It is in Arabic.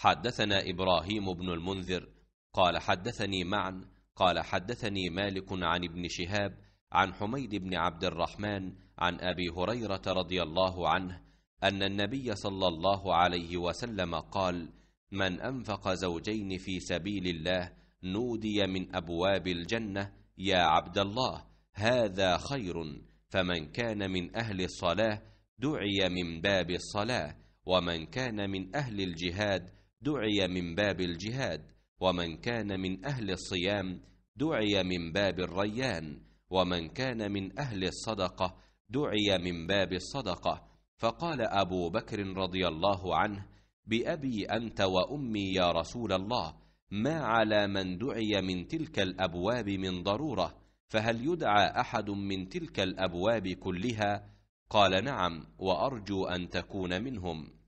حدثنا إبراهيم بن المنذر قال حدثني معا قال حدثني مالك عن ابن شهاب عن حميد بن عبد الرحمن عن أبي هريرة رضي الله عنه أن النبي صلى الله عليه وسلم قال من أنفق زوجين في سبيل الله نودي من أبواب الجنة يا عبد الله هذا خير فمن كان من أهل الصلاة دعي من باب الصلاة ومن كان من أهل الجهاد دعي من باب الجهاد ومن كان من أهل الصيام دعي من باب الريان ومن كان من أهل الصدقة دعي من باب الصدقة فقال أبو بكر رضي الله عنه بأبي أنت وأمي يا رسول الله ما على من دعي من تلك الأبواب من ضرورة فهل يدعى أحد من تلك الأبواب كلها؟ قال نعم وأرجو أن تكون منهم